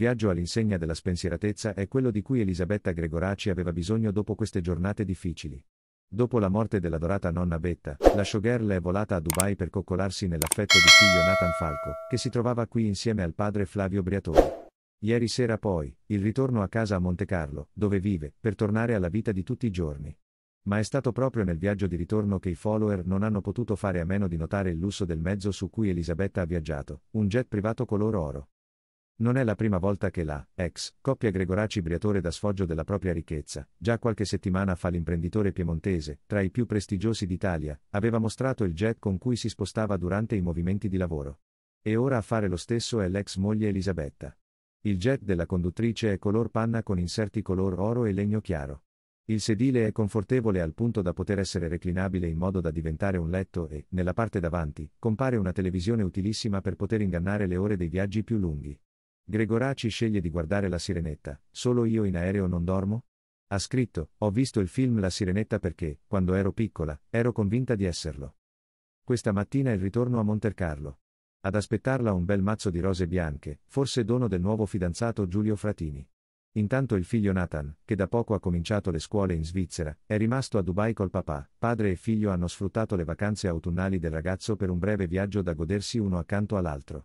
viaggio all'insegna della spensieratezza è quello di cui Elisabetta Gregoraci aveva bisogno dopo queste giornate difficili. Dopo la morte della dorata nonna Betta, la showgirl è volata a Dubai per coccolarsi nell'affetto di figlio Nathan Falco, che si trovava qui insieme al padre Flavio Briatore. Ieri sera poi, il ritorno a casa a Monte Carlo, dove vive, per tornare alla vita di tutti i giorni. Ma è stato proprio nel viaggio di ritorno che i follower non hanno potuto fare a meno di notare il lusso del mezzo su cui Elisabetta ha viaggiato, un jet privato color oro. Non è la prima volta che la, ex, coppia Gregoraci-Briatore da sfoggio della propria ricchezza. Già qualche settimana fa l'imprenditore piemontese, tra i più prestigiosi d'Italia, aveva mostrato il jet con cui si spostava durante i movimenti di lavoro. E ora a fare lo stesso è l'ex moglie Elisabetta. Il jet della conduttrice è color panna con inserti color oro e legno chiaro. Il sedile è confortevole al punto da poter essere reclinabile in modo da diventare un letto e, nella parte davanti, compare una televisione utilissima per poter ingannare le ore dei viaggi più lunghi. Gregoraci sceglie di guardare La Sirenetta, solo io in aereo non dormo? Ha scritto, ho visto il film La Sirenetta perché, quando ero piccola, ero convinta di esserlo. Questa mattina il ritorno a Montercarlo. Ad aspettarla un bel mazzo di rose bianche, forse dono del nuovo fidanzato Giulio Fratini. Intanto il figlio Nathan, che da poco ha cominciato le scuole in Svizzera, è rimasto a Dubai col papà. Padre e figlio hanno sfruttato le vacanze autunnali del ragazzo per un breve viaggio da godersi uno accanto all'altro.